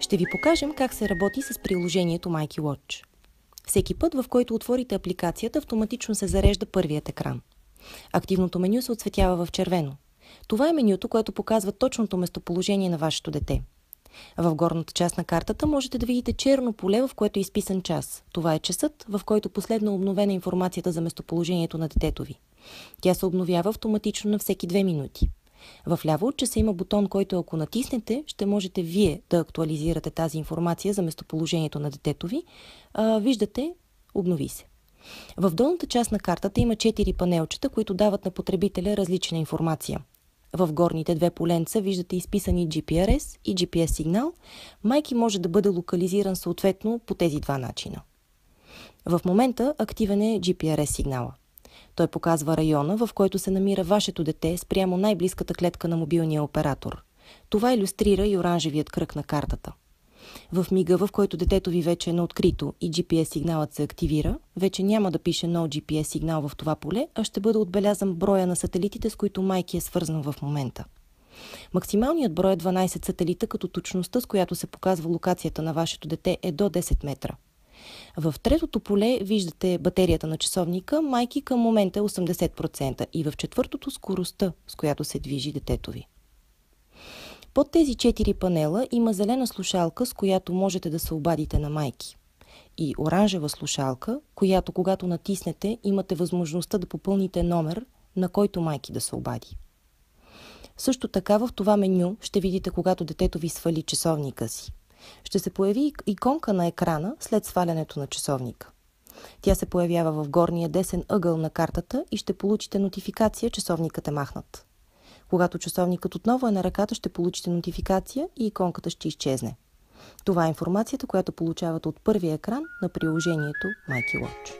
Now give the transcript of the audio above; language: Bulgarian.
Ще ви покажем как се работи с приложението Майки Watch. Всеки път, в който отворите апликацията, автоматично се зарежда първият екран. Активното меню се отсветява в червено. Това е менюто, което показва точното местоположение на вашето дете. В горната част на картата можете да видите черно поле, в което е изписан час. Това е часът, в който последно обновена информацията за местоположението на детето ви. Тя се обновява автоматично на всеки 2 минути. В ляво от часа има бутон, който ако натиснете, ще можете вие да актуализирате тази информация за местоположението на детето ви. А, виждате, обнови се. В долната част на картата има 4 панелчета, които дават на потребителя различна информация. В горните две поленца виждате изписани GPRS и GPS сигнал. Майки може да бъде локализиран съответно по тези два начина. В момента активен е GPRS сигнала. Той показва района, в който се намира вашето дете спрямо най-близката клетка на мобилния оператор. Това иллюстрира и оранжевият кръг на картата. В мига, в който детето ви вече е на открито и GPS сигналът се активира, вече няма да пише No GPS сигнал в това поле, а ще бъде отбелязан броя на сателитите, с които майки е свързан в момента. Максималният брой е 12 сателита, като точността, с която се показва локацията на вашето дете е до 10 метра. В третото поле виждате батерията на часовника, майки към момента е 80% и в четвъртото скоростта, с която се движи детето ви. Под тези четири панела има зелена слушалка, с която можете да се обадите на майки. И оранжева слушалка, която когато натиснете, имате възможността да попълните номер, на който майки да се обади. Също така в това меню ще видите когато детето ви свали часовника си ще се появи иконка на екрана след свалянето на часовника. Тя се появява в горния десен ъгъл на картата и ще получите нотификация, часовникът е махнат. Когато часовникът отново е на ръката, ще получите нотификация и иконката ще изчезне. Това е информацията, която получавате от първия екран на приложението MyKeyWatch.